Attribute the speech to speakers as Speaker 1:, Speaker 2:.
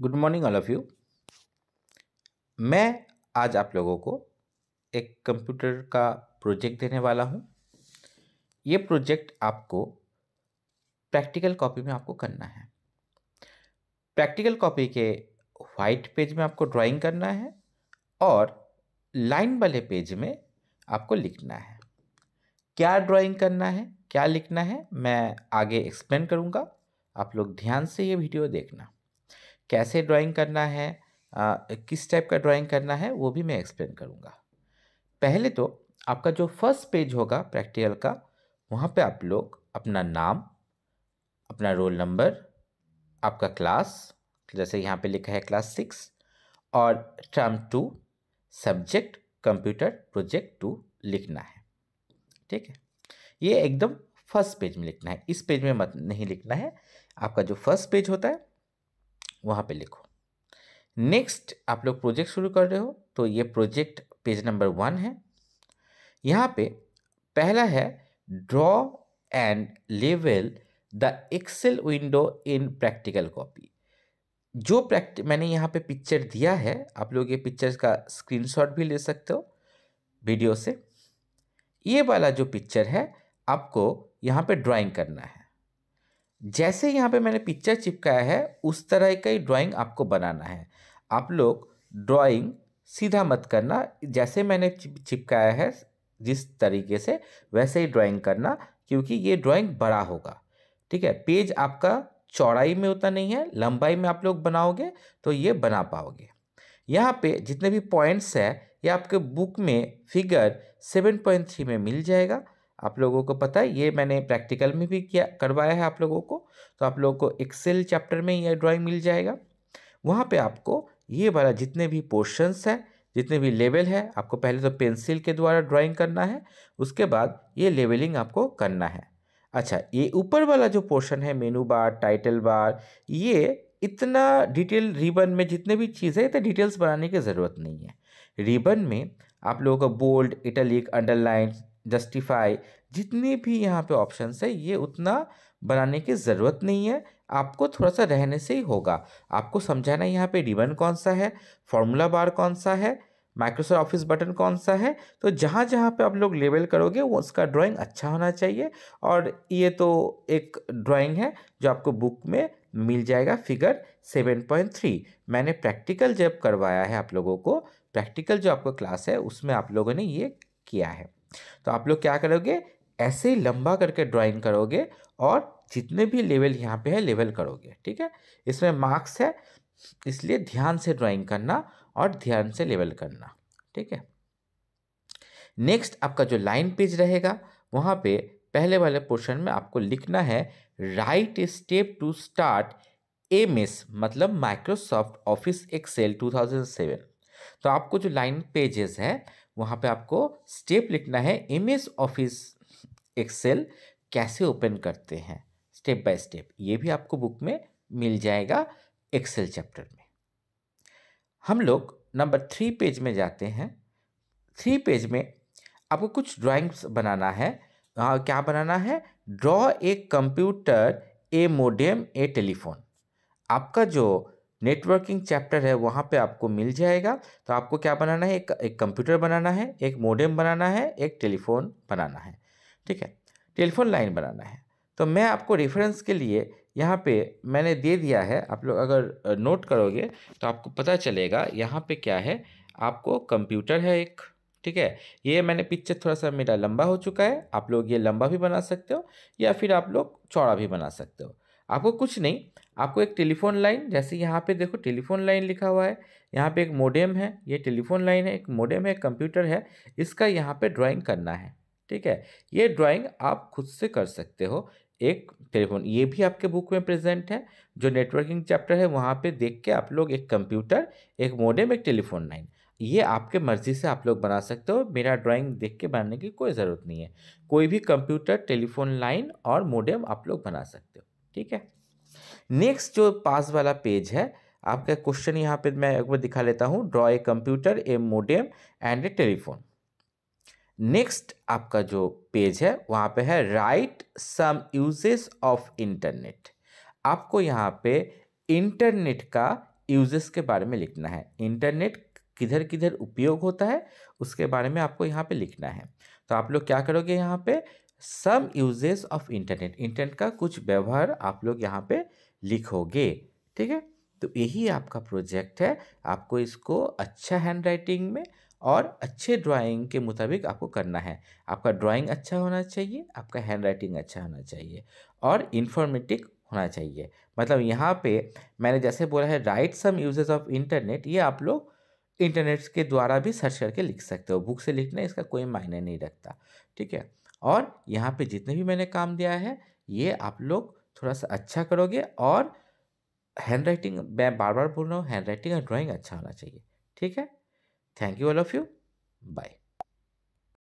Speaker 1: good morning all of you मैं आज आप लोगों को एक कंप्यूटर का प्रोजेक्ट देने वाला हूँ ये प्रोजेक्ट आपको प्रैक्टिकल कॉपी में आपको करना है प्रैक्टिकल कॉपी के वाइट पेज में आपको ड्राइंग करना है और लाइन वाले पेज में आपको लिखना है क्या ड्राइंग करना है क्या लिखना है मैं आगे एक्सप्लेन करूँगा आप लोग ध्यान से ये वीडियो देखना कैसे ड्राइंग करना है आ, किस टाइप का ड्राइंग करना है वो भी मैं एक्सप्लेन करूँगा पहले तो आपका जो फर्स्ट पेज होगा प्रैक्टिकल का वहाँ पे आप लोग अपना नाम अपना रोल नंबर आपका क्लास जैसे यहाँ पे लिखा है क्लास सिक्स और term two subject computer project two लिखना है ठीक है ये एकदम फर्स्ट पेज में लिखना है इस पेज में मत नहीं लिखना है आपका जो फर्स्ट पेज होता है वहाँ पे लिखो नेक्स्ट आप लोग प्रोजेक्ट शुरू कर रहे हो तो ये प्रोजेक्ट पेज नंबर वन है यहाँ पे पहला है ड्रॉ एंड लेवल the Excel window in practical copy जो प्रैक्ट मैंने यहाँ पे पिक्चर दिया है आप लोग ये पिक्चर का स्क्रीनशॉट भी ले सकते हो वीडियो से ये वाला जो पिक्चर है आपको यहाँ पे ड्राइंग करना है जैसे यहाँ पे मैंने पिक्चर चिपकाया है उस तरह का ही ड्राइंग आपको बनाना है आप लोग ड्राइंग सीधा मत करना जैसे मैंने चिपकाया है जिस तरीके से वैसे ही ड्राइंग करना क्योंकि ये ड्राइंग बड़ा होगा ठीक है पेज आपका चौड़ाई में उतना नहीं है लंबाई में आप लोग बनाओगे तो ये बना पाओगे यहाँ पे जितने भी पॉइंट्स है ये आपके बुक में फिगर 7.3 में मिल जाएगा आप लोगों को पता है ये मैंने प्रैक्टिकल में भी किया करवाया है आप लोगों को तो आप लोगों को एक्सेल चैप्टर में ये ड्राइंग मिल जाएगा वहाँ पे आपको ये वाला जितने भी पोर्शंस है जितने भी लेवल है आपको पहले तो पेंसिल के द्वारा ड्राइंग करना है उसके बाद ये लेवलिंग आपको करना है अच्छा ये ऊपर वाला जो पोर्शन है मेनू बार टाइटल बार ये इतना डिटेल रिबन में जितने भी चीज़ है इतना डिटेल्स बनाने की ज़रूरत नहीं है रिबन में आप लोगों को बोल्ड इटलिक अंडरलाइन जस्टिफाई जितने भी यहाँ पे ऑप्शंस है ये उतना बनाने की ज़रूरत नहीं है आपको थोड़ा सा रहने से ही होगा आपको समझाना यहाँ पे रिबन कौन सा है फॉर्मूला बार कौन सा है माइक्रोसॉफ्ट ऑफिस बटन कौन सा है तो जहाँ जहाँ पे आप लोग लेबल करोगे वो उसका ड्राइंग अच्छा होना चाहिए और ये तो एक ड्राइंग है जो आपको बुक में मिल जाएगा फिगर सेवन पॉइंट थ्री मैंने प्रैक्टिकल जब करवाया है आप लोगों को प्रैक्टिकल जो आपको क्लास है उसमें आप लोगों ने ये किया है तो आप लोग क्या करोगे ऐसे ही लंबा करके ड्राइंग करोगे और जितने भी लेवल यहाँ पे है लेवल करोगे ठीक है इसमें मार्क्स है इसलिए ध्यान से ड्राइंग करना और ध्यान से लेवल करना ठीक है नेक्स्ट आपका जो लाइन पेज रहेगा वहाँ पे पहले वाले पोर्शन में आपको लिखना है write step to start M S मतलब माइक्रोसॉफ्ट ऑफिस एक्सेल सेवन तो आपको जो लाइन पेजेस है वहाँ पे आपको स्टेप लिखना है एम एस ऑफिस एक्सेल कैसे ओपन करते हैं स्टेप बाय स्टेप ये भी आपको बुक में मिल जाएगा एक्सेल चैप्टर में हम लोग नंबर थ्री पेज में जाते हैं थ्री पेज में आपको कुछ ड्राइंग्स बनाना है आ, क्या बनाना है draw a computer a modem a telephone आपका जो नेटवर्किंग चैप्टर है वहाँ पे आपको मिल जाएगा तो आपको क्या बनाना है एक एक कंप्यूटर बनाना है एक मोडेम बनाना है एक टेलीफोन बनाना है ठीक है टेलीफोन लाइन बनाना है तो मैं आपको रेफरेंस के लिए यहाँ पे मैंने दे दिया है आप लोग अगर नोट करोगे तो आपको पता चलेगा यहाँ पे क्या है आपको कंप्यूटर है एक ठीक है ये मैंने पिक्चर थोड़ा सा मेरा लंबा हो चुका है आप लोग ये लंबा भी बना सकते हो या फिर आप लोग चौड़ा भी बना सकते हो आपको कुछ नहीं आपको एक टेलीफोन लाइन जैसे यहाँ पे देखो टेलीफोन लाइन लिखा हुआ है यहाँ पे एक मोडेम है ये टेलीफोन लाइन है एक मोडेम है एक कंप्यूटर है इसका यहाँ पे ड्राइंग करना है ठीक है ये ड्राइंग आप खुद से कर सकते हो एक टेलीफोन ये भी आपके बुक में प्रेजेंट है जो नेटवर्किंग चैप्टर है वहाँ पर देख के आप लोग एक कंप्यूटर एक मोडेम एक टेलीफोन लाइन ये आपके मर्ज़ी से आप लोग बना सकते हो मेरा ड्राइंग देख के बनाने की कोई ज़रूरत नहीं है कोई भी कंप्यूटर टेलीफोन लाइन और मोडेम आप लोग बना सकते हो ठीक है नेक्स्ट जो पास वाला पेज है आपका क्वेश्चन यहाँ पे मैं एक बार दिखा लेता हूँ draw a computer a modem and a telephone next आपका जो पेज है वहाँ पे है right some uses of internet आपको यहाँ पे इंटरनेट का यूजेस के बारे में लिखना है इंटरनेट किधर किधर उपयोग होता है उसके बारे में आपको यहाँ पे लिखना है तो आप लोग क्या करोगे यहाँ पे some uses of internet internet का कुछ व्यवहार आप लोग यहाँ पे लिखोगे ठीक है तो यही आपका प्रोजेक्ट है आपको इसको अच्छा हैंड राइटिंग में और अच्छे ड्राइंग के मुताबिक आपको करना है आपका ड्राइंग अच्छा होना चाहिए आपका हैंड राइटिंग अच्छा होना चाहिए और इन्फॉर्मेटिक होना चाहिए मतलब यहाँ पे मैंने जैसे बोला है right some uses of internet ये आप लोग इंटरनेट के द्वारा भी सर्च करके लिख सकते हो बुक से लिखना इसका कोई मायने नहीं रखता ठीक है और यहाँ पे जितने भी मैंने काम दिया है ये आप लोग थोड़ा सा अच्छा करोगे और हैंड राइटिंग मैं बार बार बोल रहा हूँ हैंड राइटिंग और ड्राॅइंग अच्छा होना चाहिए ठीक है thank you all of you bye